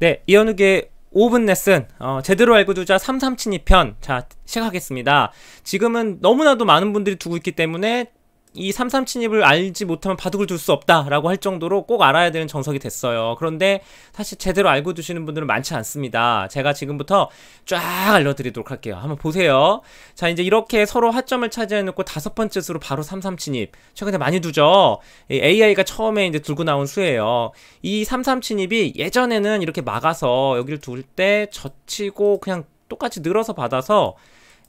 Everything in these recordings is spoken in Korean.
네, 이현욱의 5분 레슨 어, 제대로 알고 두자 337 2편 자 시작하겠습니다. 지금은 너무나도 많은 분들이 두고 있기 때문에 이 337입을 알지 못하면 바둑을 둘 수 없다라고 할 정도로 꼭 알아야 되는 정석이 됐어요. 그런데 사실 제대로 알고 두시는 분들은 많지 않습니다. 제가 지금부터 쫙 알려드리도록 할게요. 한번 보세요. 자, 이제 이렇게 서로 하점을 차지해놓고 다섯 번째 수로 바로 337입. 최근에 많이 두죠? AI가 처음에 이제 들고 나온 수예요. 이 337입이 예전에는 이렇게 막아서 여기를 둘 때 젖히고 그냥 똑같이 늘어서 받아서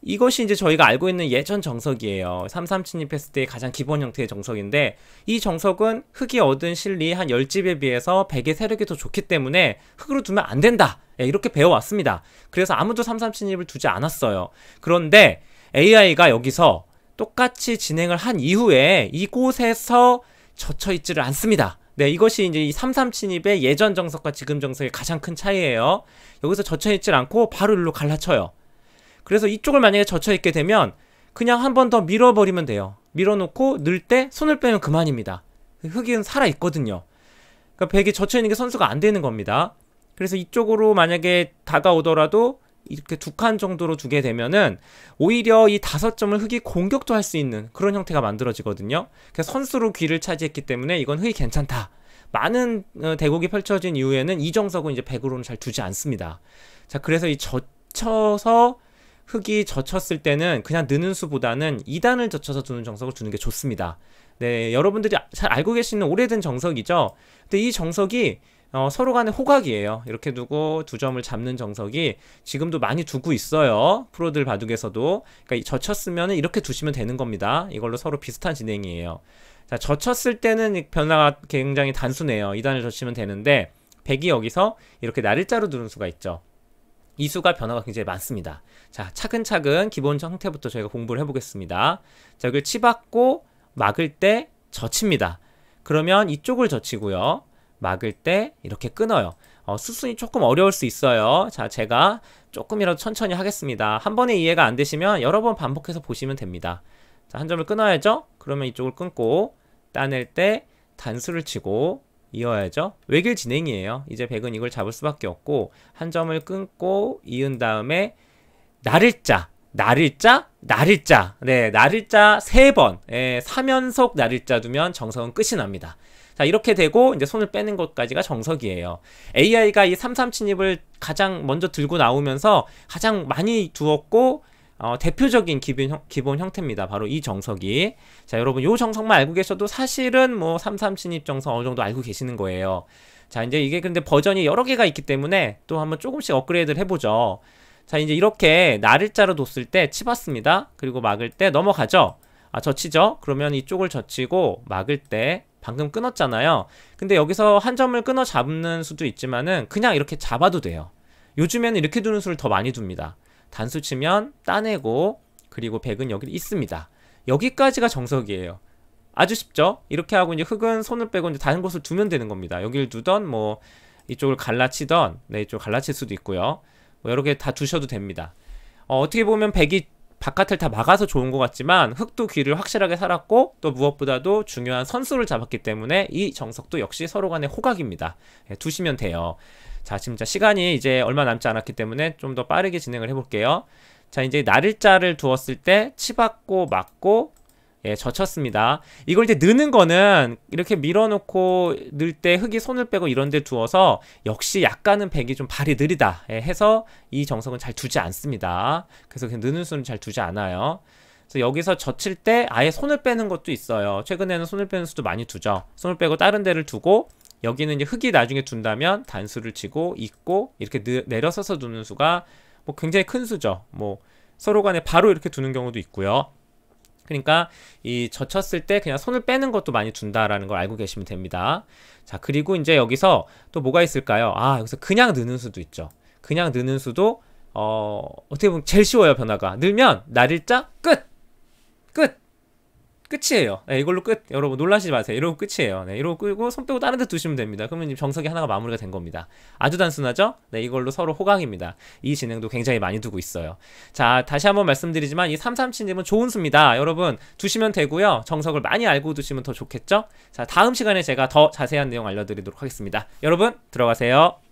이것이 이제 저희가 알고 있는 예전 정석이에요. 3 3침입 했을 때 가장 기본 형태의 정석인데 이 정석은 흙이 얻은 실리 한 10집에 비해서 100의 세력이 더 좋기 때문에 흙으로 두면 안 된다. 예, 이렇게 배워왔습니다. 그래서 아무도 3 3침입을 두지 않았어요. 그런데 AI가 여기서 똑같이 진행을 한 이후에 이곳에서 젖혀있지를 않습니다. 네, 이것이 이제 이 3 3침입의 예전 정석과 지금 정석의 가장 큰 차이예요. 여기서 젖혀있질 않고 바로 일로 갈라쳐요. 그래서 이쪽을 만약에 젖혀있게 되면 그냥 한 번 더 밀어버리면 돼요. 밀어놓고 늘 때 손을 빼면 그만입니다. 흙은 살아있거든요. 그러니까 백이 젖혀있는 게 선수가 안 되는 겁니다. 그래서 이쪽으로 만약에 다가오더라도 이렇게 두 칸 정도로 두게 되면은 오히려 이 다섯 점을 흙이 공격도 할 수 있는 그런 형태가 만들어지거든요. 그래서 그러니까 선수로 귀를 차지했기 때문에 이건 흙이 괜찮다. 많은 어, 대국이 펼쳐진 이후에는 이정석은 이제 백으로는잘 두지 않습니다. 자, 그래서 이 젖혀서 흙이 젖혔을 때는 그냥 느는 수보다는 2단을 젖혀서 두는 정석을 두는 게 좋습니다. 네, 여러분들이 아, 잘 알고 계시는 오래된 정석이죠. 근데 이 정석이 어, 서로 간의 호각이에요. 이렇게 두고 두 점을 잡는 정석이 지금도 많이 두고 있어요. 프로들 바둑에서도. 그러니까 젖혔으면 이렇게 두시면 되는 겁니다. 이걸로 서로 비슷한 진행이에요. 자, 젖혔을 때는 변화가 굉장히 단순해요. 2단을 젖히면 되는데 100이 여기서 이렇게 날일자로 두는 수가 있죠. 이수가 변화가 굉장히 많습니다. 자, 차근차근 기본 형태부터 저희가 공부를 해보겠습니다. 자, 여기를 치받고 막을 때 젖힙니다. 그러면 이쪽을 젖히고요. 막을 때 이렇게 끊어요. 어, 수순이 조금 어려울 수 있어요. 자, 제가 조금이라도 천천히 하겠습니다. 한 번에 이해가 안 되시면 여러 번 반복해서 보시면 됩니다. 자, 한 점을 끊어야죠? 그러면 이쪽을 끊고 따낼 때 단수를 치고 이어야죠. 외길 진행이에요. 이제 백은 이걸 잡을 수밖에 없고 한 점을 끊고 이은 다음에 나를 짜 나를 짜 나를 짜 네, 나를 짜 3번. 예, 3연속 나를 짜 두면 정석은 끝이 납니다. 자, 이렇게 되고 이제 손을 빼는 것까지가 정석이에요. AI가 이 337입을 가장 먼저 들고 나오면서 가장 많이 두었고 어, 대표적인 기본, 형, 기본 형태입니다. 바로 이 정석이. 자, 여러분, 요 정석만 알고 계셔도 사실은 뭐, 33침입 정석 어느 정도 알고 계시는 거예요. 자, 이제 이게 근데 버전이 여러 개가 있기 때문에 또 한번 조금씩 업그레이드를 해보죠. 자, 이제 이렇게 나를자로 뒀을 때 치봤습니다. 그리고 막을 때 넘어가죠. 아, 젖히죠? 그러면 이쪽을 젖히고 막을 때 방금 끊었잖아요. 근데 여기서 한 점을 끊어 잡는 수도 있지만은 그냥 이렇게 잡아도 돼요. 요즘에는 이렇게 두는 수를 더 많이 둡니다. 단수 치면 따내고 그리고 백은 여기 있습니다. 여기까지가 정석이에요. 아주 쉽죠? 이렇게 하고 이제 흙은 손을 빼고 이제 다른 곳을 두면 되는 겁니다. 여기를 두던 뭐 이쪽을 갈라치던 네 이쪽 갈라칠 수도 있고요. 뭐 여러 개 다 두셔도 됩니다. 어, 어떻게 보면 백이 바깥을 다 막아서 좋은 것 같지만 흙도 귀를 확실하게 살았고 또 무엇보다도 중요한 선수를 잡았기 때문에 이 정석도 역시 서로 간의 호각입니다. 예, 두시면 돼요. 자, 지금 자, 시간이 이제 얼마 남지 않았기 때문에 좀 더 빠르게 진행을 해볼게요. 자, 이제 날일자를 두었을 때 치받고 맞고 예, 젖혔습니다. 이걸 이제 느는 거는 이렇게 밀어놓고 넣을 때 흙이 손을 빼고 이런 데 두어서 역시 약간은 백이 좀 발이 느리다 예, 해서 이 정석은 잘 두지 않습니다. 그래서 그냥 느는 수는 잘 두지 않아요. 그래서 여기서 젖힐 때 아예 손을 빼는 것도 있어요. 최근에는 손을 빼는 수도 많이 두죠. 손을 빼고 다른 데를 두고 여기는 이제 흙이 나중에 둔다면 단수를 치고 있고 이렇게 느, 내려서서 두는 수가 뭐 굉장히 큰 수죠. 뭐 서로 간에 바로 이렇게 두는 경우도 있고요. 그러니까 이 젖혔을 때 그냥 손을 빼는 것도 많이 둔다라는 걸 알고 계시면 됩니다. 자 그리고 이제 여기서 또 뭐가 있을까요? 아 여기서 그냥 느는 수도 있죠. 그냥 느는 수도 어, 어떻게 보면 제일 쉬워요 변화가 늘면 날일자 끝끝 끝이에요. 네, 이걸로 끝. 여러분 놀라시지 마세요. 이러고 끝이에요. 네, 이러고 끄고 손 빼고 다른 데 두시면 됩니다. 그러면 정석이 하나가 마무리가 된 겁니다. 아주 단순하죠? 네, 이걸로 서로 호강입니다. 이 진행도 굉장히 많이 두고 있어요. 자, 다시 한번 말씀드리지만 이 337님은 좋은 수입니다. 여러분 두시면 되고요. 정석을 많이 알고 두시면 더 좋겠죠? 자, 다음 시간에 제가 더 자세한 내용 알려드리도록 하겠습니다. 여러분 들어가세요.